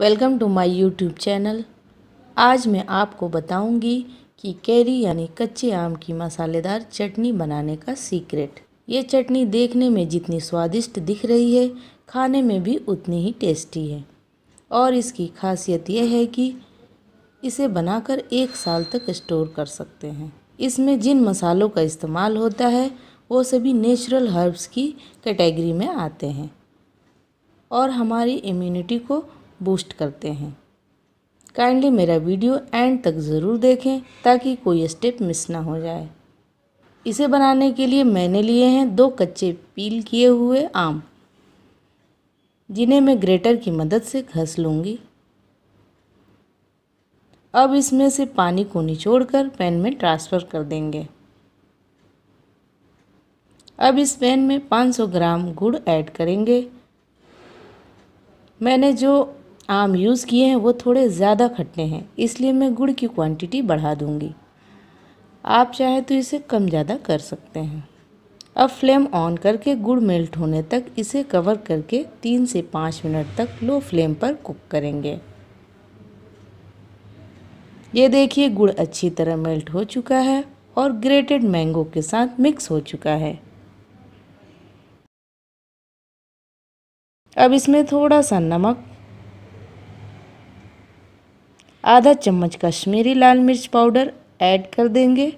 welcome to my YouTube channel आज मैं आपको बताऊंगी कि कैरी यानी कच्चे आम की मसालेदार चटनी बनाने का सीक्रेट ये चटनी देखने में जितनी स्वादिष्ट दिख रही है खाने में भी उतनी ही टेस्टी है और इसकी खासियत यह है कि इसे बनाकर एक साल तक स्टोर कर सकते हैं इसमें जिन मसालों का इस्तेमाल होता है वो सभी नेचुरल हर्ब्स की कैटेगरी में आते हैं और हमारी इम्यूनिटी को बूस्ट करते हैं काइंडली मेरा वीडियो एंड तक ज़रूर देखें ताकि कोई स्टेप मिस ना हो जाए इसे बनाने के लिए मैंने लिए हैं दो कच्चे पील किए हुए आम जिन्हें मैं ग्रेटर की मदद से घस लूँगी अब इसमें से पानी को निचोड़कर पैन में ट्रांसफ़र कर देंगे अब इस पैन में 500 ग्राम गुड़ ऐड करेंगे मैंने जो आम यूज़ किए हैं वो थोड़े ज़्यादा खट्टे हैं इसलिए मैं गुड़ की क्वांटिटी बढ़ा दूँगी आप चाहे तो इसे कम ज़्यादा कर सकते हैं अब फ्लेम ऑन करके गुड़ मेल्ट होने तक इसे कवर करके तीन से पाँच मिनट तक लो फ्लेम पर कुक करेंगे ये देखिए गुड़ अच्छी तरह मेल्ट हो चुका है और ग्रेटेड मैंगो के साथ मिक्स हो चुका है अब इसमें थोड़ा सा नमक आधा चम्मच कश्मीरी लाल मिर्च पाउडर ऐड कर देंगे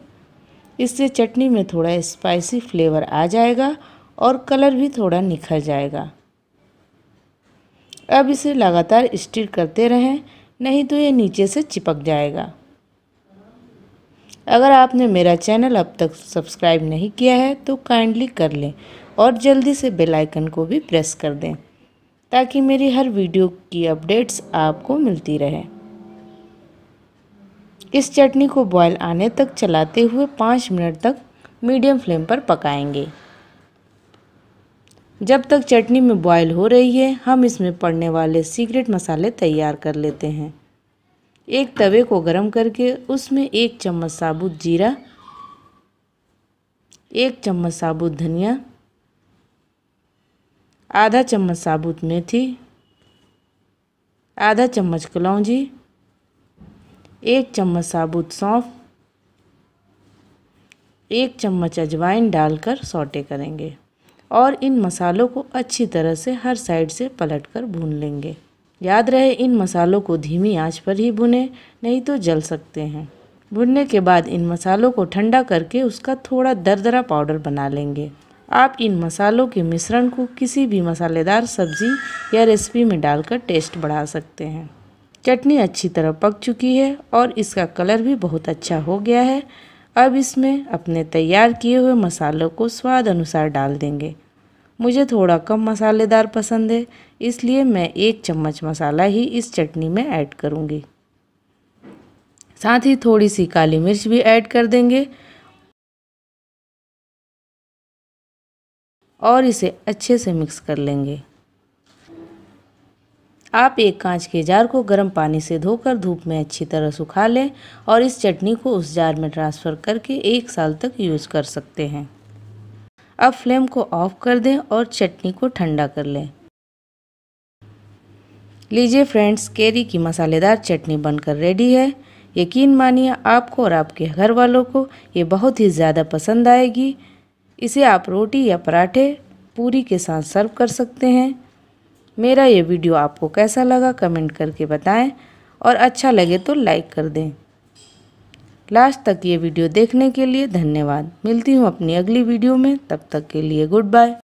इससे चटनी में थोड़ा स्पाइसी फ्लेवर आ जाएगा और कलर भी थोड़ा निखर जाएगा अब इसे लगातार स्टिर करते रहें नहीं तो ये नीचे से चिपक जाएगा अगर आपने मेरा चैनल अब तक सब्सक्राइब नहीं किया है तो काइंडली कर लें और जल्दी से बेल आइकन को भी प्रेस कर दें ताकि मेरी हर वीडियो की अपडेट्स आपको मिलती रहे इस चटनी को बॉयल आने तक चलाते हुए पाँच मिनट तक मीडियम फ्लेम पर पकाएंगे जब तक चटनी में बॉयल हो रही है हम इसमें पड़ने वाले सीक्रेट मसाले तैयार कर लेते हैं एक तवे को गरम करके उसमें एक चम्मच साबुत जीरा एक चम्मच साबुत धनिया आधा चम्मच साबुत मेथी आधा चम्मच कलौजी एक चम्मच साबुत सौंफ एक चम्मच अजवाइन डालकर सौटे करेंगे और इन मसालों को अच्छी तरह से हर साइड से पलटकर भून लेंगे याद रहे इन मसालों को धीमी आंच पर ही भुने नहीं तो जल सकते हैं भुनने के बाद इन मसालों को ठंडा करके उसका थोड़ा दरदरा पाउडर बना लेंगे आप इन मसालों के मिश्रण को किसी भी मसालेदार सब्ज़ी या रेसिपी में डालकर टेस्ट बढ़ा सकते हैं चटनी अच्छी तरह पक चुकी है और इसका कलर भी बहुत अच्छा हो गया है अब इसमें अपने तैयार किए हुए मसालों को स्वाद अनुसार डाल देंगे मुझे थोड़ा कम मसालेदार पसंद है इसलिए मैं एक चम्मच मसाला ही इस चटनी में ऐड करूँगी साथ ही थोड़ी सी काली मिर्च भी ऐड कर देंगे और इसे अच्छे से मिक्स कर लेंगे आप एक कांच के जार को गर्म पानी से धोकर धूप में अच्छी तरह सुखा लें और इस चटनी को उस जार में ट्रांसफ़र करके एक साल तक यूज़ कर सकते हैं अब फ्लेम को ऑफ कर दें और चटनी को ठंडा कर लें लीजिए फ्रेंड्स केरी की मसालेदार चटनी बनकर रेडी है यकीन मानिए आपको और आपके घर वालों को ये बहुत ही ज़्यादा पसंद आएगी इसे आप रोटी या पराठे पूरी के साथ सर्व कर सकते हैं मेरा ये वीडियो आपको कैसा लगा कमेंट करके बताएं और अच्छा लगे तो लाइक कर दें लास्ट तक ये वीडियो देखने के लिए धन्यवाद मिलती हूँ अपनी अगली वीडियो में तब तक के लिए गुड बाय